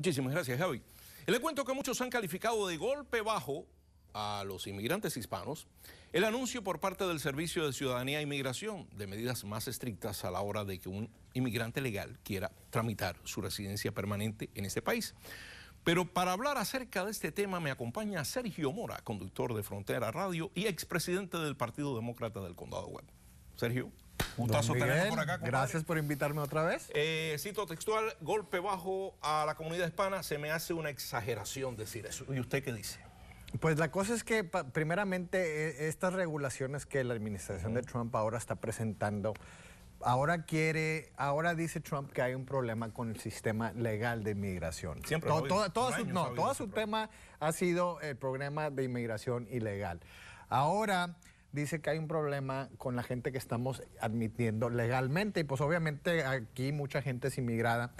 Muchísimas gracias, Javi. Le cuento que muchos han calificado de golpe bajo a los inmigrantes hispanos el anuncio por parte del Servicio de Ciudadanía e Inmigración de medidas más estrictas a la hora de que un inmigrante legal quiera tramitar su residencia permanente en este país. Pero para hablar acerca de este tema me acompaña Sergio Mora, conductor de Frontera Radio y expresidente del Partido Demócrata del Condado Web. Sergio por acá. Gracias por invitarme otra vez. Eh, cito textual, golpe bajo a la comunidad hispana, se me hace una exageración decir eso. ¿Y usted qué dice? Pues la cosa es que primeramente e, estas regulaciones que la administración de Trump ahora está presentando, ahora quiere, ahora dice Trump que hay un problema con el sistema legal de inmigración. Siempre. Todo, su, no, todo su tema ha sido el problema de inmigración ilegal. Ahora dice que hay un problema con la gente que estamos admitiendo legalmente y pues obviamente aquí mucha gente es inmigrada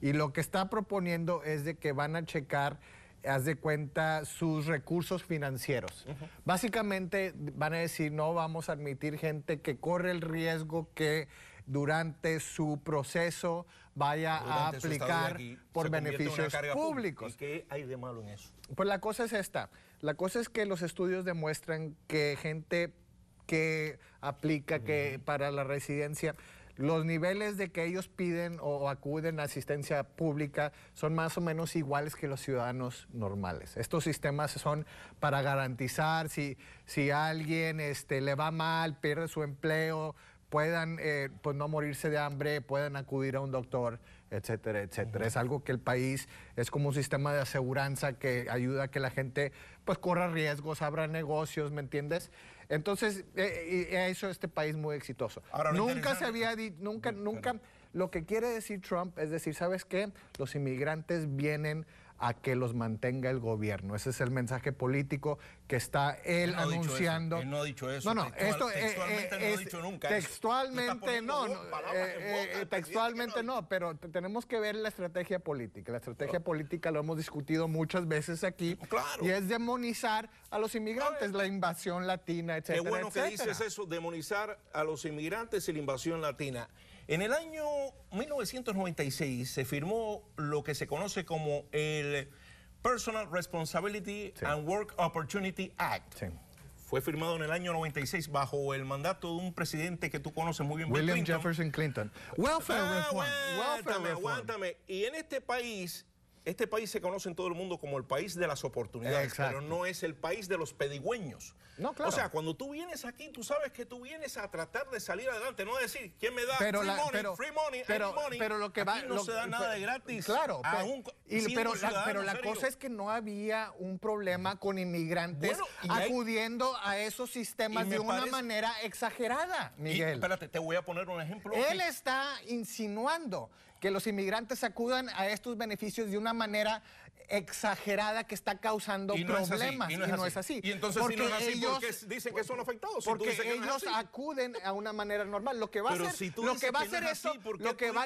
y lo que está proponiendo es de que van a checar haz de cuenta, sus recursos financieros. Básicamente van a decir, no vamos a admitir gente que corre el riesgo que durante su proceso vaya a aplicar por beneficios públicos. qué hay de malo en eso? Pues la cosa es esta. La cosa es que los estudios demuestran que gente que aplica que para la residencia. Los niveles de que ellos piden o, acuden a asistencia pública son más o menos iguales que los ciudadanos normales. Estos sistemas son para garantizar si, si alguien este, le va mal, pierde su empleo, puedan eh, pues no morirse de hambre, puedan acudir a un doctor etcétera, etcétera. Es algo que el país es como un sistema de aseguranza que ayuda a que la gente pues corra riesgos, abra negocios, ¿me entiendes? Entonces, eh, eh, eh este país muy exitoso. nunca se había dicho, nunca, nunca, lo que quiere decir Trump es decir, ¿sabes qué? Los inmigrantes vienen a que los mantenga el gobierno. Ese es el mensaje político que está él, anunciando. no dicho eso. No, no, eh, eh, textualmente no dicho nunca. Textualmente no, textualmente pero tenemos que ver la estrategia política. La estrategia política lo hemos discutido muchas veces aquí claro. y es demonizar a los inmigrantes, la invasión latina, etcétera. Qué bueno que dices eso, demonizar a los inmigrantes y la invasión latina. En el año 1996 se firmó lo que se conoce como el Personal Responsibility and Work Opportunity Act. Fue firmado en el año 96 bajo el mandato de un presidente que tú conoces muy bien. William Jefferson Clinton. Ah, Welfare reform. aguántame. Y en este país este país se conoce en todo el mundo como el país de las oportunidades, pero no es el país de los pedigüeños. No, claro. O sea, cuando tú vienes aquí, tú sabes que tú vienes a tratar de salir adelante, no a decir quién me da free, money, free money, pero, money. Pero lo que va, no se da nada de gratis. Claro, pero, la, cosa es que no había un problema con inmigrantes acudiendo a esos sistemas de una manera exagerada, Miguel. espérate, te voy a poner un ejemplo. Él está insinuando que los inmigrantes acudan a estos beneficios de una manera exagerada que está causando problemas. y, no es, así. Y entonces porque si no es ellos, dicen que son afectados? porque ellos acuden a una manera normal. Lo que va a ser, lo que va a lo que va,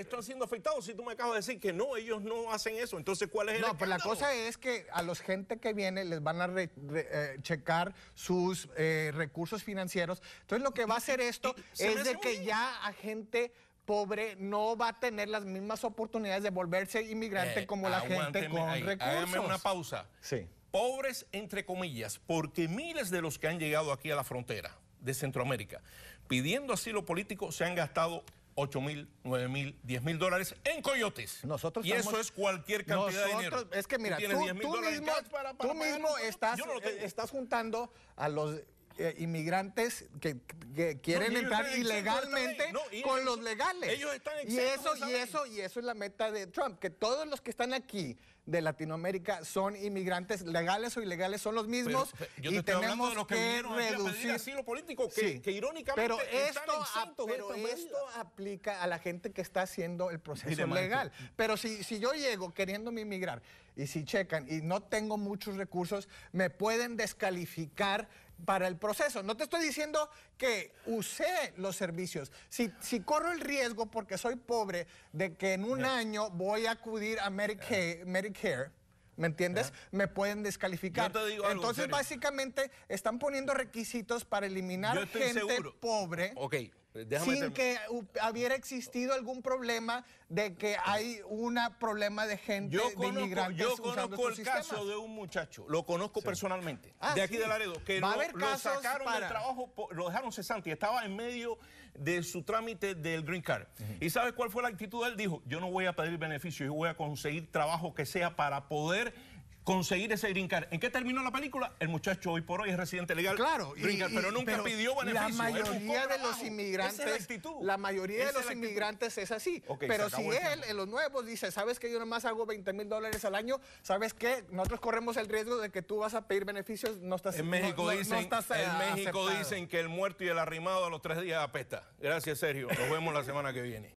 están siendo afectados, si tú me acabas de decir que no, ellos no hacen eso. Entonces, ¿cuál es el No, pues la cosa es que a los gente que viene les van a eh, checar sus eh, recursos financieros. Entonces, lo que va a hacer esto es de que ya a gente pobre no va a tener las mismas oportunidades de volverse inmigrante eh, como la gente con recursos. Dame una pausa. Sí. Pobres entre comillas, porque miles de los que han llegado aquí a la frontera de Centroamérica pidiendo asilo político se han gastado 8 mil, 9 mil, 10 mil dólares en coyotes. Nosotros y eso es cualquier cantidad de dinero. Es que mira, tú, mismo, eh, estás juntando a los eh, inmigrantes que, quieren entrar ilegalmente con los legales. Ellos están y eso, y eso, y eso es la meta de Trump, que todos los que están aquí de Latinoamérica son inmigrantes legales o ilegales, son los mismos y tenemos que, reducir el asilo político que, irónicamente pero esto, aplica a la gente que está haciendo el proceso legal. Mm. Pero si, si yo llego queriéndome inmigrar y si checan y no tengo muchos recursos, me pueden descalificar para el proceso. No te estoy diciendo que usé los servicios. Si, si corro el riesgo porque soy pobre de que en un año voy a acudir a Medicare, ¿Me entiendes? Me pueden descalificar. digo Entonces, básicamente, están poniendo requisitos para eliminar gente pobre. Ok, eh, sin que hubiera existido algún problema de que hay un problema de gente yo de inmigrantes yo conozco el caso de un muchacho lo conozco personalmente ah, de aquí de Laredo que lo, sacaron del trabajo lo dejaron cesante estaba en medio de su trámite del green card y sabes cuál fue la actitud él dijo yo no voy a pedir beneficios yo voy a conseguir trabajo que sea para poder conseguir ese brincar. ¿En qué terminó la película? El muchacho hoy por hoy es residente legal. Claro, pero nunca pidió beneficio. La mayoría de los inmigrantes, es la, mayoría de los inmigrantes es así. pero si él, en los nuevos, dice, ¿sabes que yo nomás hago 20 mil dólares al año? ¿Sabes qué? Nosotros corremos el riesgo de que tú vas a pedir beneficios, no estás En México, dicen, en eh, México dicen que el muerto y el arrimado a los tres días apesta. Gracias, Sergio. Nos vemos la semana que viene.